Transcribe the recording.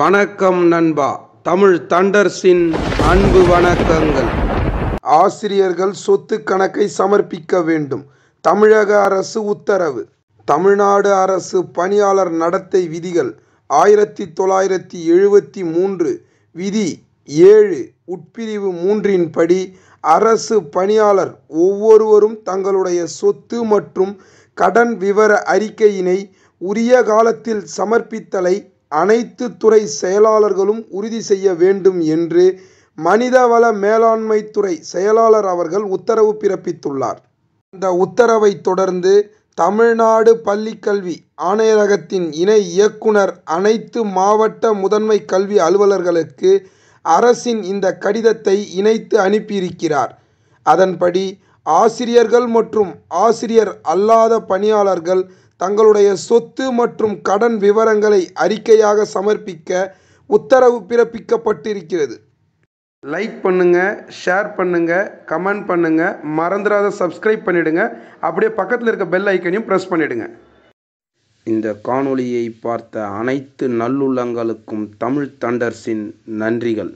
வணக்கம் நண்பா தமிழ் தண்டர்ஸின் அன்பு வணக்கங்கள் ஆசிரியர்கள் சொத்து கணக்கை சமர்ப்பிக்க வேண்டும் தமிழக அரசு உத்தரவு தமிழ்நாடு அரசு பணியாளர் நடத்தை விதிகள் ஆயிரத்தி தொள்ளாயிரத்தி எழுபத்தி மூன்று விதி ஏழு உட்பிரிவு மூன்றின்படி அரசு பணியாளர் ஒவ்வொருவரும் தங்களுடைய சொத்து மற்றும் கடன் விவர அறிக்கையினை உரிய காலத்தில் சமர்ப்பித்தலை அனைத்து துறை செயலாளர்களும் உறுதி செய்ய வேண்டும் என்று மனிதவள மேலாண்மைத்துறை செயலாளர் அவர்கள் உத்தரவு பிறப்பித்துள்ளார் இந்த உத்தரவை தொடர்ந்து தமிழ்நாடு பள்ளிக்கல்வி ஆணையரகத்தின் இணை இயக்குனர் அனைத்து மாவட்ட முதன்மை கல்வி அலுவலர்களுக்கு அரசின் இந்த கடிதத்தை இணைத்து அனுப்பியிருக்கிறார் அதன்படி ஆசிரியர்கள் மற்றும் ஆசிரியர் அல்லாத பணியாளர்கள் தங்களுடைய சொத்து மற்றும் கடன் விவரங்களை அறிக்கையாக சமர்ப்பிக்க உத்தரவு பிறப்பிக்கப்பட்டிருக்கிறது லைக் பண்ணுங்கள் ஷேர் பண்ணுங்கள் கமெண்ட் பண்ணுங்கள் மறந்துடாத சப்ஸ்கிரைப் பண்ணிடுங்க அப்படியே பக்கத்தில் இருக்க பெல் ஐக்கனையும் ப்ரெஸ் பண்ணிவிடுங்க இந்த காணொளியை பார்த்த அனைத்து நல்லுள்ளங்களுக்கும் தமிழ் தண்டர்ஸின் நன்றிகள்